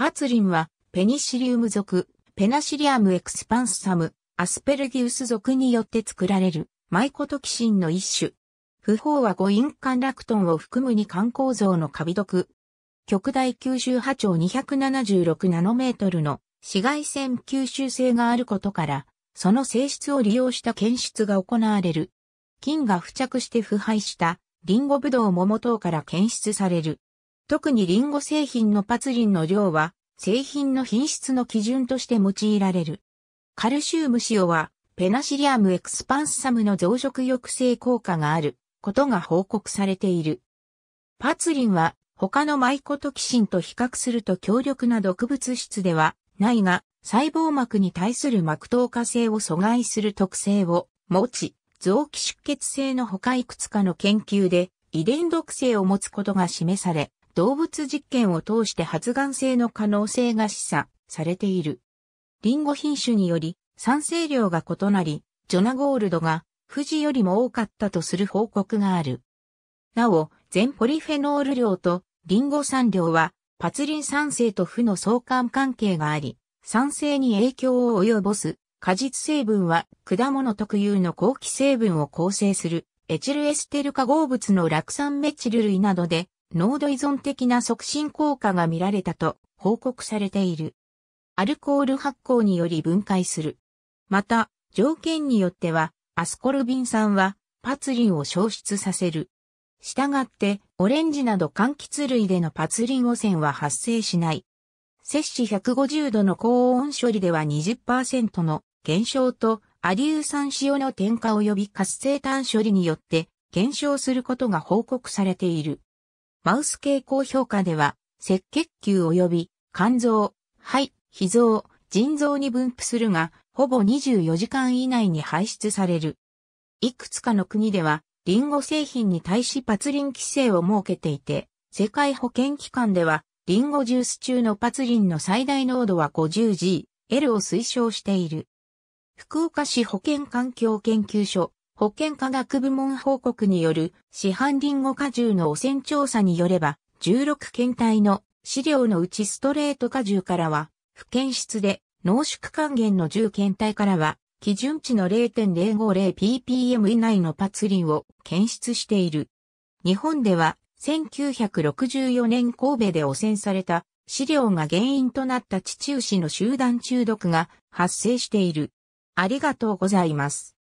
パツリンは、ペニシリウム属、ペナシリアムエクスパンスサム、アスペルギウス属によって作られる、マイコトキシンの一種。不法はンカンラクトンを含む二環構造のカビ毒。極大吸収波長276ナノメートルの紫外線吸収性があることから、その性質を利用した検出が行われる。菌が付着して腐敗したリンゴブドウ桃等から検出される。特にリンゴ製品のパツリンの量は製品の品質の基準として用いられる。カルシウム塩は、ペナシリアムエクスパンサムの増殖抑制効果があることが報告されている。パツリンは他のマイコトキシンと比較すると強力な毒物質ではないが細胞膜に対する膜透過性を阻害する特性を持ち、臓器出血性の他いくつかの研究で遺伝毒性を持つことが示され、動物実験を通して発がん性の可能性が示唆されている。リンゴ品種により酸性量が異なり、ジョナゴールドが富士よりも多かったとする報告がある。なお、全ポリフェノール量とリンゴ酸量はパツリン酸性と負の相関関係があり、酸性に影響を及ぼす果実成分は果物特有の後期成分を構成するエチルエステル化合物の酪酸メチル類などで濃度依存的な促進効果が見られたと報告されている。アルコール発酵により分解する。また、条件によっては、アスコルビン酸はパツリンを消失させる。したがって、オレンジなど柑橘類でのパツリン汚染は発生しない。摂氏150度の高温処理では20%の減少と、アリウ酸塩の添加及び活性炭処理によって減少することが報告されている。マウス傾向評価では、赤血球及び肝臓、肺、脾臓、腎臓に分布するが、ほぼ24時間以内に排出される。いくつかの国では、リンゴ製品に対しパツリン規制を設けていて、世界保健機関では、リンゴジュース中のパツリンの最大濃度は 50G、L を推奨している。福岡市保健環境研究所保健科学部門報告による市販リンゴ果汁の汚染調査によれば、16検体の資料のうちストレート果汁からは、不検出で濃縮還元の10検体からは、基準値の 0.050ppm 以内のパツリンを検出している。日本では1964年神戸で汚染された飼料が原因となった父牛の集団中毒が発生している。ありがとうございます。